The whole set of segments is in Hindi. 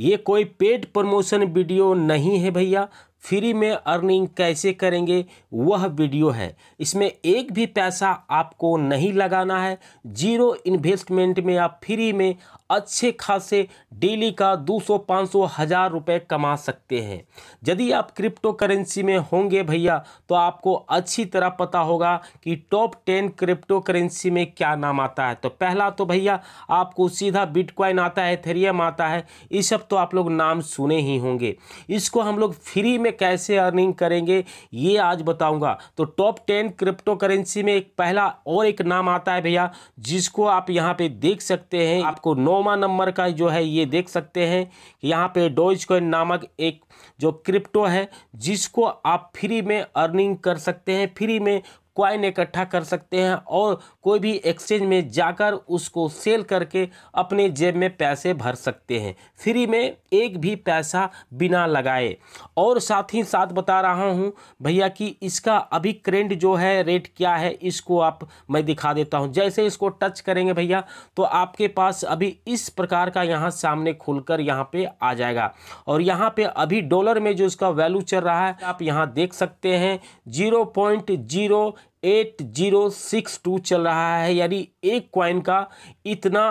ये कोई पेड प्रमोशन वीडियो नहीं है भैया फ्री में अर्निंग कैसे करेंगे वह वीडियो है इसमें एक भी पैसा आपको नहीं लगाना है जीरो इन्वेस्टमेंट में आप फ्री में अच्छे खासे डेली का 200, 500, हज़ार रुपये कमा सकते हैं यदि आप क्रिप्टो करेंसी में होंगे भैया तो आपको अच्छी तरह पता होगा कि टॉप टेन क्रिप्टो करेंसी में क्या नाम आता है तो पहला तो भैया आपको सीधा बिटकॉइन आता है थेरियम आता है ये सब तो आप लोग नाम सुने ही होंगे इसको हम लोग फ्री में कैसे अर्निंग करेंगे ये आज बताऊँगा तो टॉप टेन क्रिप्टो करेंसी में एक पहला और एक नाम आता है भैया जिसको आप यहाँ पर देख सकते हैं आपको नौ नौवा नंबर का जो है ये देख सकते हैं कि यहाँ पे डोज कॉइन नामक एक जो क्रिप्टो है जिसको आप फ्री में अर्निंग कर सकते हैं फ्री में क्वाइन इकट्ठा कर सकते हैं और कोई भी एक्सचेंज में जाकर उसको सेल करके अपने जेब में पैसे भर सकते हैं फ्री में एक भी पैसा बिना लगाए और साथ ही साथ बता रहा हूँ भैया कि इसका अभी करेंट जो है रेट क्या है इसको आप मैं दिखा देता हूँ जैसे इसको टच करेंगे भैया तो आपके पास अभी इस प्रकार का यहाँ सामने खुलकर यहाँ पे आ जाएगा और यहाँ पे अभी डॉलर में जो इसका वैल्यू चल रहा है आप यहाँ देख सकते हैं zero point zero eight zero six two चल रहा है यानी एक क्वाइन का इतना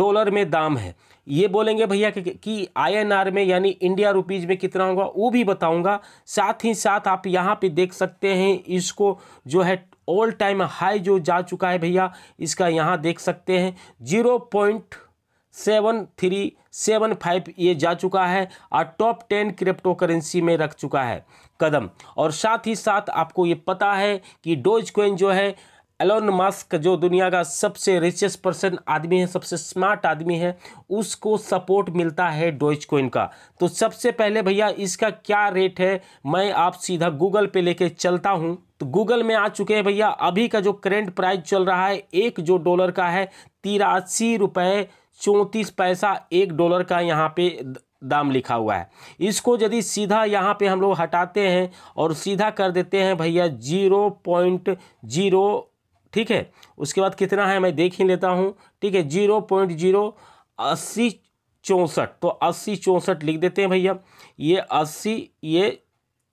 डॉलर में दाम है ये बोलेंगे भैया कि, कि आईएनआर में यानी इंडिया रुपीज़ में कितना होगा वो भी बताऊंगा साथ ही साथ आप यहाँ पे देख सकते हैं इसको जो है ऑल टाइम हाई जो जा चुका है भैया इसका यहाँ देख सकते हैं zero point seven three seven five ये जा चुका है और टॉप टेन क्रिप्टो करेंसी में रख चुका है कदम और साथ ही साथ आपको ये पता है कि डोज कोइन जो है एलोन मास्क जो दुनिया का सबसे रिचेस्ट पर्सन आदमी है सबसे स्मार्ट आदमी है उसको सपोर्ट मिलता है डोज कोइन का तो सबसे पहले भैया इसका क्या रेट है मैं आप सीधा गूगल पे लेके चलता हूँ तो गूगल में आ चुके हैं भैया अभी का जो करेंट प्राइस चल रहा है एक जो डॉलर का है तिरासी रुपये चौंतीस पैसा एक डॉलर का यहाँ पे दाम लिखा हुआ है इसको यदि सीधा यहाँ पे हम लोग हटाते हैं और सीधा कर देते हैं भैया जीरो पॉइंट जीरो ठीक है उसके बाद कितना है मैं देख ही लेता हूँ ठीक है जीरो पॉइंट जीरो अस्सी चौंसठ तो अस्सी चौंसठ लिख देते हैं भैया ये अस्सी ये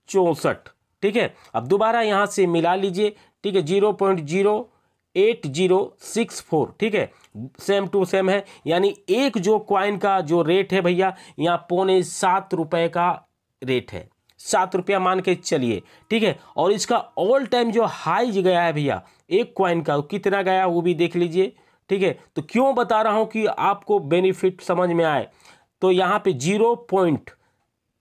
चौंसठ ठीक है अब दोबारा यहाँ से मिला लीजिए ठीक है zero point zero eight zero six four ठीक है सेम टू सेम है यानी एक जो क्वाइन का जो रेट है भैया यहाँ पौने सात रुपये का रेट है सात रुपया मान के चलिए ठीक है और इसका ऑल टाइम जो हाई गया है भैया एक क्वाइन का कितना गया वो भी देख लीजिए ठीक है तो क्यों बता रहा हूँ कि आपको बेनिफिट समझ में आए तो यहाँ पे जीरो पॉइंट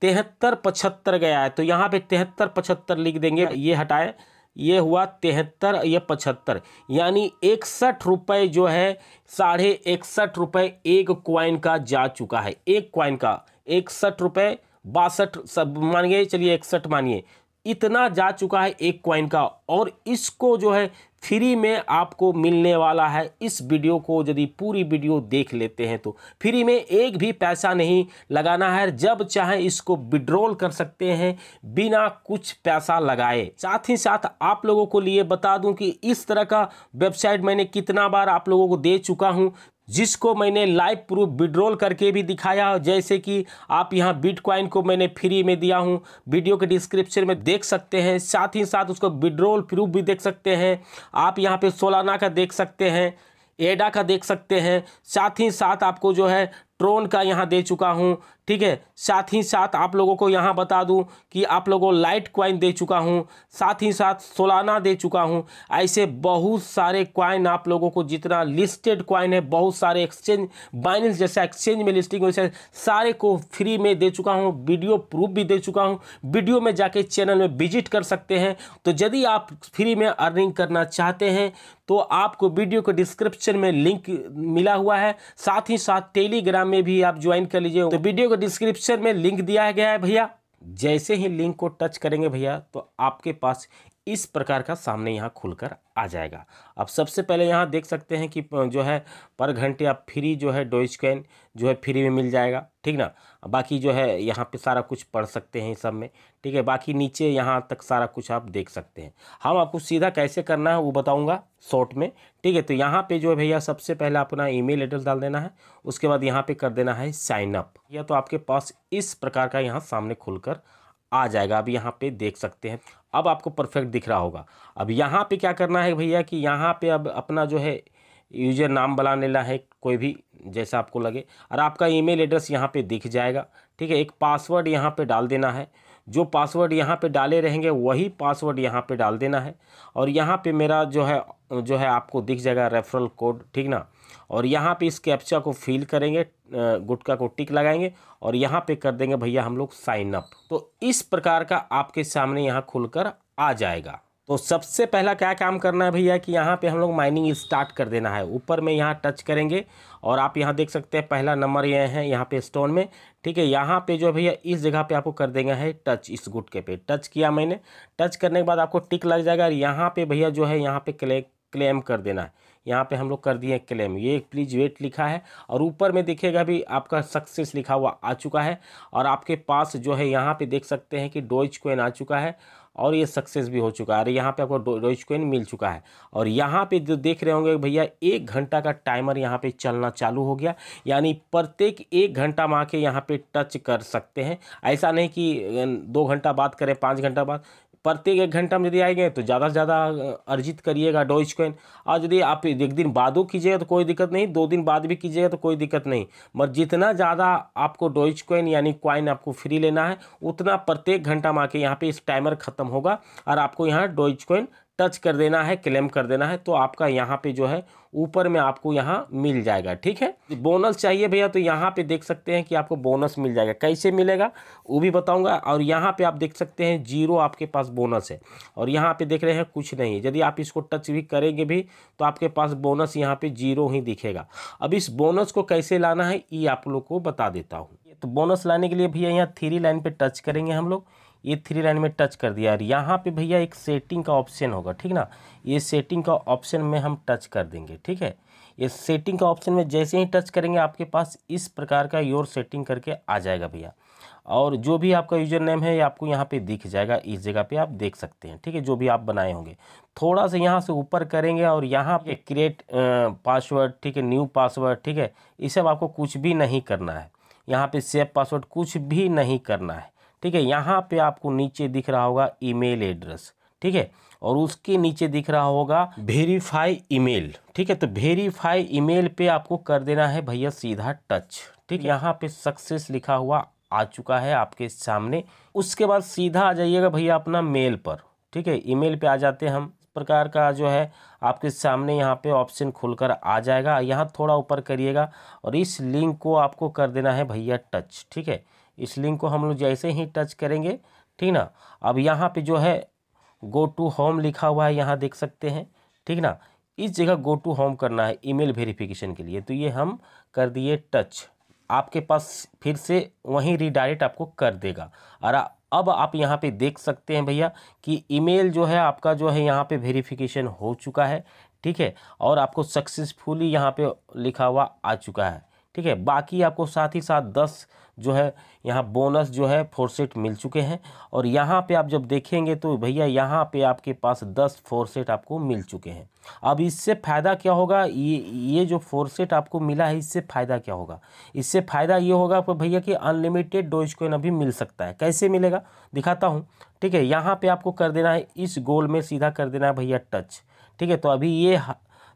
तिहत्तर पचहत्तर गया है तो यहाँ पे तिहत्तर पचहत्तर लिख देंगे ये हटाए ये हुआ तिहत्तर या पचहत्तर यानी इकसठ रुपये जो है साढ़े इकसठ रुपये एक क्वाइन का जा चुका है एक क्वाइन का इकसठ रुपये बासठ सब मानिए चलिए इकसठ मानिए इतना जा चुका है एक क्वाइन का और इसको जो है फ्री में आपको मिलने वाला है इस वीडियो को यदि पूरी वीडियो देख लेते हैं तो फ्री में एक भी पैसा नहीं लगाना है जब चाहे इसको विड्रॉल कर सकते हैं बिना कुछ पैसा लगाए साथ ही साथ आप लोगों को लिए बता दूं कि इस तरह का वेबसाइट मैंने कितना बार आप लोगों को दे चुका हूं जिसको मैंने लाइव प्रूफ विड्रॉल करके भी दिखाया जैसे कि आप यहाँ बिटकॉइन को मैंने फ्री में दिया हूँ वीडियो के डिस्क्रिप्शन में देख सकते हैं साथ ही साथ उसको विड्रॉल प्रूफ भी देख सकते हैं आप यहाँ पे सोलाना का देख सकते हैं एडा का देख सकते हैं साथ ही साथ आपको जो है ट्रोन का यहाँ दे चुका हूँ ठीक है साथ ही साथ आप लोगों को यहाँ बता दूँ कि आप लोगों को लाइट क्वाइन दे चुका हूँ साथ ही साथ सोलाना दे चुका हूँ ऐसे बहुत सारे क्वाइन आप लोगों को जितना लिस्टेड क्वाइन है बहुत सारे एक्सचेंज बाइनेंस जैसा एक्सचेंज में लिस्टिंग वैसे सारे को फ्री में दे चुका हूँ वीडियो प्रूफ भी दे चुका हूँ वीडियो में जाके चैनल में विजिट कर सकते हैं तो यदि आप फ्री में अर्निंग करना चाहते हैं तो आपको वीडियो को डिस्क्रिप्शन में लिंक मिला हुआ है साथ ही साथ टेलीग्राम टेलीग्राम में भी आप ज्वाइन कर लीजिए तो वीडियो को डिस्क्रिप्शन में लिंक दिया गया है भैया जैसे ही लिंक को टच करेंगे भैया तो आपके पास इस प्रकार का सामने यहाँ खुलकर आ जाएगा अब सबसे पहले यहाँ देख सकते हैं कि जो है पर घंटे आप फ्री जो है डोइच जो है फ्री में मिल जाएगा ठीक ना बाकी जो है यहाँ पे सारा कुछ पढ़ सकते हैं सब में ठीक है बाकी नीचे यहाँ तक सारा कुछ आप देख सकते हैं हम आपको सीधा कैसे करना है वो बताऊँगा शॉर्ट में ठीक है तो यहाँ पे जो है भैया सबसे पहले अपना ई एड्रेस डाल देना है उसके बाद यहाँ पे कर देना है साइन अप या तो आपके पास इस प्रकार का यहाँ सामने खुलकर आ जाएगा अब यहाँ पे देख सकते हैं अब आपको परफेक्ट दिख रहा होगा अब यहाँ पे क्या करना है भैया कि यहाँ पे अब अपना जो है यूजर नाम बना लेना है कोई भी जैसा आपको लगे और आपका ईमेल एड्रेस यहाँ पे दिख जाएगा ठीक है एक पासवर्ड यहाँ पे डाल देना है जो पासवर्ड यहाँ पे डाले रहेंगे वही पासवर्ड यहाँ पे डाल देना है और यहाँ पे मेरा जो है जो है आपको दिख जाएगा रेफरल कोड ठीक ना और यहाँ पे इस कैप्चा को फिल करेंगे गुटका को टिक लगाएंगे और यहाँ पे कर देंगे भैया हम लोग साइन अप तो इस प्रकार का आपके सामने यहाँ खुलकर आ जाएगा तो सबसे पहला क्या काम करना है भैया कि यहाँ पे हम लोग माइनिंग स्टार्ट कर देना है ऊपर में यहाँ टच करेंगे और आप यहाँ देख सकते हैं पहला नंबर ये यह है यहाँ पे स्टोन में ठीक है यहाँ पे जो भैया इस जगह पे आपको कर देंगे है टच इस गुटके पे टच किया मैंने टच करने के बाद आपको टिक लग जाएगा और यहाँ पे भैया जो है यहाँ पे क्लेम कर देना है यहाँ पे हम लोग कर दिए क्लेम ये प्लीज़ वेट लिखा है और ऊपर में देखिएगा भी आपका सक्सेस लिखा हुआ आ चुका है और आपके पास जो है यहाँ पे देख सकते हैं कि डोइच कोइन आ चुका है और ये सक्सेस भी हो चुका है और यहाँ पे आपको डोइच कोइन मिल चुका है और यहाँ पे जो देख रहे होंगे भैया एक घंटा का टाइमर यहाँ पे चलना चालू हो गया यानी प्रत्येक एक घंटा माँ आके यहाँ पे टच कर सकते हैं ऐसा नहीं कि दो घंटा बात करें पाँच घंटा बाद प्रत्येक एक घंटा में यदि आएंगे तो ज़्यादा से ज़्यादा अर्जित करिएगा डॉइच कॉइन और यदि आप एक दिन बाद कीजिएगा तो कोई दिक्कत नहीं दो दिन बाद भी कीजिएगा तो कोई दिक्कत नहीं मगर जितना ज़्यादा आपको डॉइच कॉइन यानी कॉइन आपको फ्री लेना है उतना प्रत्येक घंटा में आके यहाँ पर इस टाइमर ख़त्म होगा और आपको यहाँ डॉइच कॉइन टच कर देना है क्लेम कर देना है तो आपका यहाँ पे जो है ऊपर में आपको यहाँ मिल जाएगा ठीक है बोनस चाहिए भैया तो यहाँ पे देख सकते हैं कि आपको बोनस मिल जाएगा कैसे मिलेगा वो भी बताऊंगा और यहाँ पे आप देख सकते हैं जीरो आपके पास बोनस है और यहाँ पे देख रहे हैं कुछ नहीं यदि आप इसको टच भी करेंगे भी तो आपके पास बोनस यहाँ पर जीरो ही दिखेगा अब इस बोनस को कैसे लाना है ये आप लोग को बता देता हूँ तो बोनस लाने के लिए भैया यहाँ थ्री लाइन पर टच करेंगे हम लोग ये थ्री लाइन में टच कर दिया और यहाँ पे भैया एक सेटिंग का ऑप्शन होगा ठीक ना ये सेटिंग का ऑप्शन में हम टच कर देंगे ठीक है ये सेटिंग का ऑप्शन में जैसे ही टच करेंगे आपके पास इस प्रकार का योर सेटिंग करके आ जाएगा भैया और जो भी आपका यूजर नेम है ये आपको यहाँ पे दिख जाएगा इस जगह पे आप देख सकते हैं ठीक है जो भी आप बनाए होंगे थोड़ा सा यहाँ से ऊपर करेंगे और यहाँ पे क्रिएट पासवर्ड ठीक है न्यू पासवर्ड ठीक है ये सब आपको कुछ भी नहीं करना है यहाँ पे सेव पासवर्ड कुछ भी नहीं करना है ठीक है यहाँ पे आपको नीचे दिख रहा होगा ईमेल एड्रेस ठीक है और उसके नीचे दिख रहा होगा वेरीफाई ईमेल ठीक है तो वेरीफाई ईमेल पे आपको कर देना है भैया सीधा टच ठीक हम्म। यहाँ पे सक्सेस लिखा हुआ आ चुका है आपके सामने उसके बाद सीधा आ जाइएगा भैया अपना मेल पर ठीक है ईमेल पे आ जाते हैं हम प्रकार का जो है आपके सामने यहाँ पे ऑप्शन खुलकर आ जाएगा यहाँ थोड़ा ऊपर करिएगा और इस लिंक को आपको कर देना है भैया टच ठीक है इस लिंक को हम लोग जैसे ही टच करेंगे ठीक ना अब यहाँ पे जो है गो टू होम लिखा हुआ है यहाँ देख सकते हैं ठीक ना इस जगह गो टू होम करना है ईमेल वेरिफिकेशन के लिए तो ये हम कर दिए टच आपके पास फिर से वहीं रिडायरेक्ट आपको कर देगा और अब आप यहाँ पे देख सकते हैं भैया कि ईमेल जो है आपका जो है यहाँ पे वेरिफिकेशन हो चुका है ठीक है और आपको सक्सेसफुली यहाँ पे लिखा हुआ आ चुका है ठीक है बाकी आपको साथ ही साथ दस जो है यहाँ बोनस जो है फोरसेट मिल चुके हैं और यहाँ पे आप जब देखेंगे तो भैया यहाँ पे आपके पास दस फोरसेट आपको मिल चुके हैं अब इससे फ़ायदा क्या होगा ये ये जो फोरसेट आपको मिला है इससे फ़ायदा क्या होगा इससे फ़ायदा ये होगा आपको भैया कि अनलिमिटेड डोज कोइन अभी मिल सकता है कैसे मिलेगा दिखाता हूँ ठीक है यहाँ पर आपको कर देना है इस गोल में सीधा कर देना है भैया टच ठीक है तो अभी ये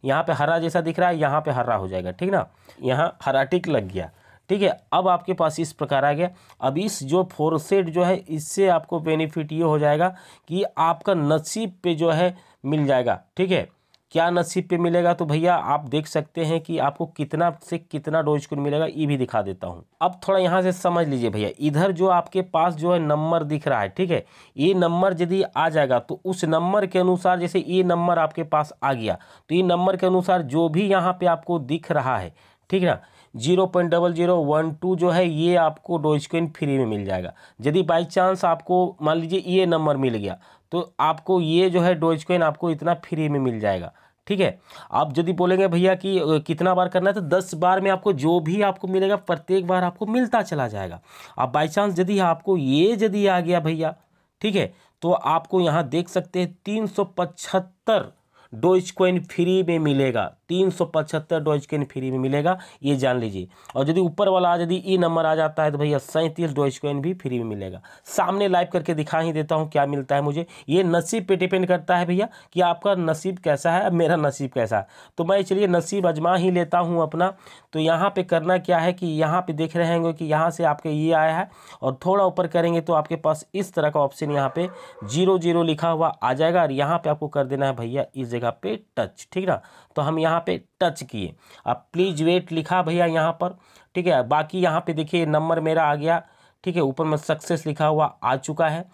यहाँ पे हरा जैसा दिख रहा है यहाँ पे हरा हो जाएगा ठीक ना यहाँ हरा टिक लग गया ठीक है अब आपके पास इस प्रकार आ गया अब इस जो फोरसेट जो है इससे आपको बेनिफिट ये हो जाएगा कि आपका नसीब पे जो है मिल जाएगा ठीक है क्या नसीब पे मिलेगा तो भैया आप देख सकते हैं कि आपको कितना से कितना डोज कोड मिलेगा ये भी दिखा देता हूँ अब थोड़ा यहाँ से समझ लीजिए भैया इधर जो आपके पास जो है नंबर दिख रहा है ठीक है ये नंबर यदि आ जाएगा तो उस नंबर के अनुसार जैसे ये नंबर आपके पास आ गया तो ये नंबर के अनुसार जो भी यहाँ पर आपको दिख रहा है ठीक है ना zero point double zero one two जो है ये आपको डोज कोइन फ्री में मिल जाएगा यदि बाई चांस आपको मान लीजिए ये नंबर मिल गया तो आपको ये जो है डोज कोइन आपको इतना फ्री में मिल जाएगा ठीक है आप यदि बोलेंगे भैया कि कितना बार करना है तो दस बार में आपको जो भी आपको मिलेगा प्रत्येक बार आपको मिलता चला जाएगा अब बाई चांस यदि आपको ये यदि आ गया भैया ठीक है तो आपको यहाँ देख सकते हैं तीन सौ पचहत्तर डोज कोइन फ्री में मिलेगा तीन सौ पचहत्तर डोज कोइन फ्री में मिलेगा ये जान लीजिए और यदि ऊपर वाला यदि ई नंबर आ जाता है तो भैया सैंतीस डोज कोइन भी फ्री में मिलेगा सामने लाइव करके दिखा ही देता हूँ क्या मिलता है मुझे ये नसीब पे डिपेंड करता है भैया कि आपका नसीब कैसा है मेरा नसीब कैसा है तो मैं चलिए नसीब अजमा ही लेता हूँ अपना तो यहाँ पर करना क्या है कि यहाँ पर देख रहे होंगे कि यहाँ से आपके ये आया है और थोड़ा ऊपर करेंगे तो आपके पास इस तरह का ऑप्शन यहाँ पे जीरो जीरो लिखा हुआ आ जाएगा और यहाँ पे आपको कर देना है भैया इस जगह पे टच ठीक ना तो हम यहाँ पे टच किए अब प्लीज वेट लिखा भैया यहाँ पर ठीक है बाकी यहाँ पे देखिए नंबर मेरा आ गया ठीक है ऊपर में सक्सेस लिखा हुआ आ चुका है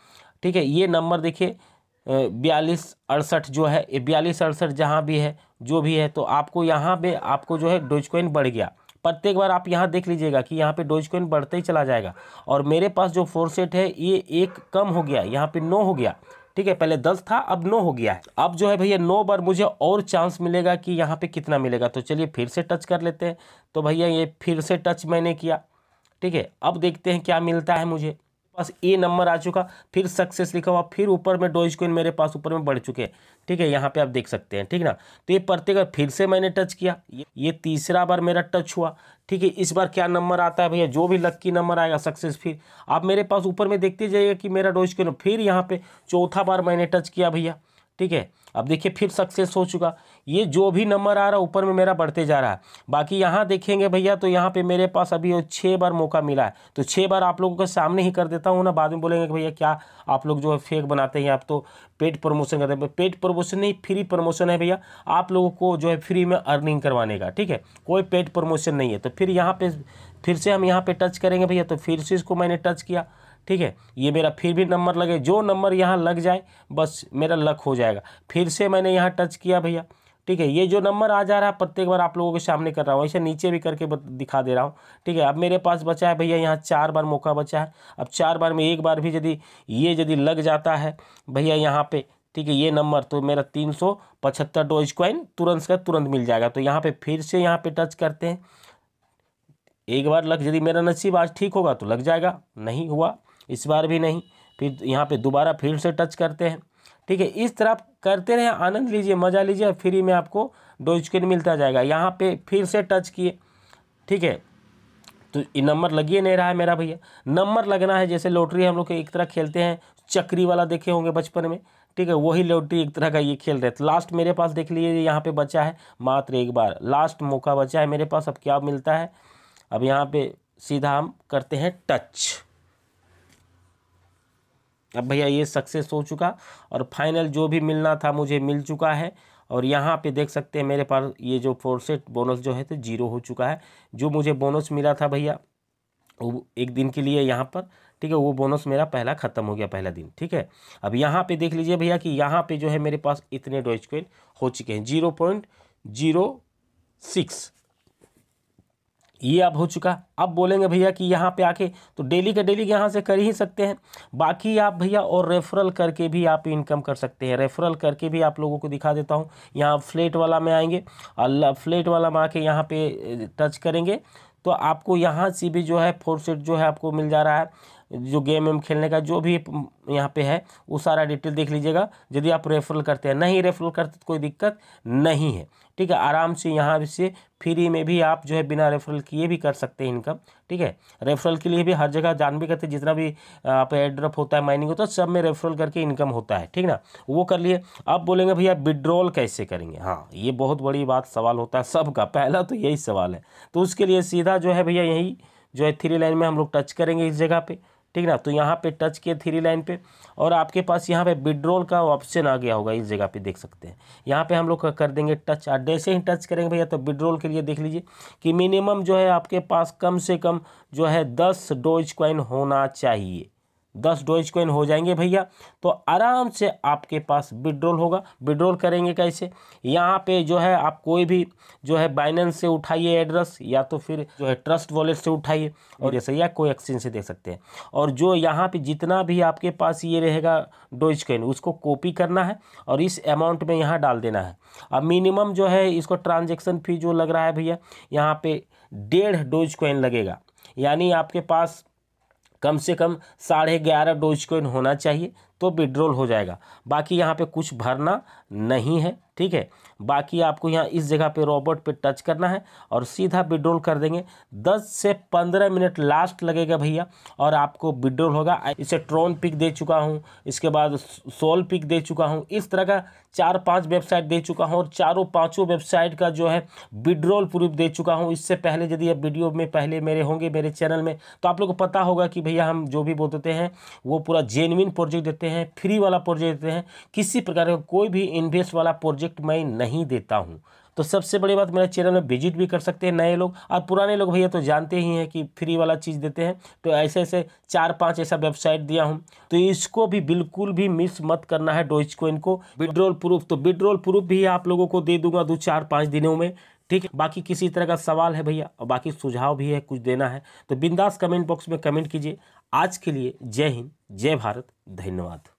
ठीक है ये नंबर देखिए बयालीस अड़सठ जो है बयालीस अड़सठ जहाँ भी है जो भी है तो आपको यहाँ पे आपको जो है डोज कॉइन बढ़ गया प्रत्येक बार आप यहाँ देख लीजिएगा कि यहाँ पे डोज कॉइन बढ़ते ही चला जाएगा और मेरे पास जो फोर सेट है ये एक कम हो गया यहाँ पे नो हो गया ठीक है पहले दस था अब नौ हो गया है अब जो है भैया नौ बार मुझे और चांस मिलेगा कि यहाँ पे कितना मिलेगा तो चलिए फिर से टच कर लेते हैं तो भैया ये फिर से टच मैंने किया ठीक है अब देखते हैं क्या मिलता है मुझे पास ए नंबर आ चुका फिर सक्सेस लिखा हुआ फिर ऊपर में डोज कोइन मेरे पास ऊपर में बढ़ चुके हैं ठीक है यहाँ पे आप देख सकते हैं ठीक ना तो ये प्रत्येक फिर से मैंने टच किया ये तीसरा बार मेरा टच हुआ ठीक है इस बार क्या नंबर आता है भैया जो भी लक्की नंबर आएगा सक्सेस फिर आप मेरे पास ऊपर में देखते जाइएगा कि मेरा डोज कोइन फिर यहाँ पर चौथा बार मैंने टच किया भैया ठीक है अब देखिए फिर सक्सेस हो चुका ये जो भी नंबर आ रहा ऊपर में मेरा बढ़ते जा रहा है बाकी यहाँ देखेंगे भैया तो यहाँ पे मेरे पास अभी छः बार मौका मिला है तो छः बार आप लोगों के सामने ही कर देता हूँ ना बाद में बोलेंगे कि भैया क्या आप लोग जो है फेक बनाते हैं आप तो पेड प्रमोशन करते हैं पेड प्रमोशन नहीं फ्री प्रमोशन है भैया आप लोगों को जो है फ्री में अर्निंग करवाने का ठीक है कोई पेड प्रमोशन नहीं है तो फिर यहाँ पर फिर से हम यहाँ पर टच करेंगे भैया तो फिर से इसको मैंने टच किया ठीक है ये मेरा फिर भी नंबर लगे जो नंबर यहाँ लग जाए बस मेरा लक हो जाएगा फिर से मैंने यहाँ टच किया भैया ठीक है ये जो नंबर आ जा रहा है प्रत्येक बार आप लोगों के सामने कर रहा हूँ ऐसे नीचे भी करके दिखा दे रहा हूँ ठीक है अब मेरे पास बचा है भैया यहाँ चार बार मौका बचा है अब चार बार में एक बार भी यदि ये यदि लग जाता है भैया यहाँ पे ठीक है ये नंबर तो मेरा तीन सौ पचहत्तर डोज क्वाइन तुरंत का तुरंत मिल जाएगा तो यहाँ पर फिर से यहाँ पर टच करते हैं एक बार लग यदि मेरा नसीब आज ठीक होगा तो लग जाएगा नहीं हुआ इस बार भी नहीं फिर यहाँ पे दोबारा फिर से टच करते हैं ठीक है इस तरह आप करते रहे आनंद लीजिए मज़ा लीजिए और फ्री में आपको दो स्क्रीन मिलता जाएगा यहाँ पे फिर से टच किए ठीक है तो नंबर लग ही नहीं रहा है मेरा भैया नंबर लगना है जैसे लॉटरी हम लोग एक तरह खेलते हैं चक्री वाला देखे होंगे बचपन में ठीक है वही लॉटरी एक तरह का ये खेल रहे थे लास्ट मेरे पास देख लीजिए यहाँ पे बचा है मात्र एक बार लास्ट मौका बचा है मेरे पास अब क्या मिलता है अब यहाँ पे सीधा हम करते हैं टच अब भैया ये सक्सेस हो चुका और फाइनल जो भी मिलना था मुझे मिल चुका है और यहाँ पे देख सकते हैं मेरे पास ये जो फोरसेट बोनस जो है तो जीरो हो चुका है जो मुझे बोनस मिला था भैया वो एक दिन के लिए यहाँ पर ठीक है वो बोनस मेरा पहला ख़त्म हो गया पहला दिन ठीक है अब यहाँ पे देख लीजिए भैया कि यहाँ पे जो है मेरे पास इतने डॉइच कॉइन हो चुके हैं जीरो पॉइंट जीरो सिक्स ये अब हो चुका अब बोलेंगे भैया कि यहाँ पे आके तो डेली का डेली यहाँ से कर ही सकते हैं बाकी आप भैया और रेफरल करके भी आप इनकम कर सकते हैं रेफरल करके भी आप लोगों को दिखा देता हूँ यहाँ फ्लेट वाला में आएंगे और फ्लेट वाला में आके यहाँ पे टच करेंगे तो आपको यहाँ से भी जो है फोर सेट जो है आपको मिल जा रहा है जो गेम वेम खेलने का जो भी यहाँ पे है वो सारा डिटेल देख लीजिएगा यदि आप रेफरल करते हैं नहीं रेफरल करते तो कोई दिक्कत नहीं है ठीक है आराम से यहाँ से फ्री में भी आप जो है बिना रेफरल किए भी कर सकते हैं इनकम ठीक है रेफरल के लिए भी हर जगह जान भी करते जितना भी आप एड्रप होता है माइनिंग होता है सब में रेफरल करके इनकम होता है ठीक ना वो कर लिए अब बोलेंगे भैया विड्रॉल कैसे करेंगे हाँ ये बहुत बड़ी बात सवाल होता है सबका पहला तो यही सवाल है तो उसके लिए सीधा जो है भैया यही जो है थ्री लाइन में हम लोग टच करेंगे इस जगह पर ठीक ना तो यहाँ पे टच किए थ्री लाइन पे और आपके पास यहाँ पे विड्रोल का ऑप्शन आ गया होगा इस जगह पे देख सकते हैं यहाँ पे हम लोग कर देंगे टच और जैसे ही टच करेंगे भैया तो विड्रोल के लिए देख लीजिए कि मिनिमम जो है आपके पास कम से कम जो है दस डोज क्वाइन होना चाहिए दस डोज कॉइन हो जाएंगे भैया तो आराम से आपके पास विड्रॉल होगा विड्रॉल करेंगे कैसे यहाँ पे जो है आप कोई भी जो है बाइनेंस से उठाइए एड्रेस या तो फिर जो है ट्रस्ट वॉलेट से उठाइए और जैसे या कोई एक्सचेंज से दे सकते हैं और जो यहाँ पे जितना भी आपके पास ये रहेगा डोज कॉइन उसको कॉपी करना है और इस अमाउंट में यहाँ डाल देना है अब मिनिमम जो है इसको ट्रांजेक्शन फी जो लग रहा है भैया यहाँ पर डेढ़ डोज कॉइन लगेगा यानी आपके पास कम से कम साढ़े ग्यारह डोज कोइन होना चाहिए तो विड्रॉल हो जाएगा बाकी यहाँ पे कुछ भरना नहीं है ठीक है बाकी आपको यहाँ इस जगह पे रॉबोट पे टच करना है और सीधा विड्रॉल कर देंगे 10 से 15 मिनट लास्ट लगेगा भैया और आपको विड्रॉल होगा इसे ट्रोन पिक दे चुका हूँ इसके बाद सोल पिक दे चुका हूँ इस तरह का चार पांच वेबसाइट दे चुका हूँ और चारों पांचों वेबसाइट का जो है विड्रॉल प्रूफ दे चुका हूँ इससे पहले यदि आप वीडियो में पहले मेरे होंगे मेरे चैनल में तो आप लोग को पता होगा कि भैया हम जो भी बोलते हैं वो पूरा जेनविन प्रोजेक्ट देते हैं देते हैं फ्री वाला प्रोजेक्ट देते हैं किसी प्रकार का कोई भी इन्वेस्ट वाला प्रोजेक्ट मैं नहीं देता हूँ तो सबसे बड़ी बात मेरे चैनल में विजिट भी कर सकते हैं नए लोग और पुराने लोग भैया तो जानते ही हैं कि फ्री वाला चीज़ देते हैं तो ऐसे ऐसे चार पांच ऐसा वेबसाइट दिया हूं तो इसको भी बिल्कुल भी मिस मत करना है डोइच कोइन को विड्रोल प्रूफ तो विड्रोल प्रूफ भी आप लोगों को दे दूंगा दो चार पाँच दिनों में ठीक है बाकी किसी तरह का सवाल है भैया और बाकी सुझाव भी है कुछ देना है तो बिंदास कमेंट बॉक्स में कमेंट कीजिए आज के लिए जय हिंद जय भारत धन्यवाद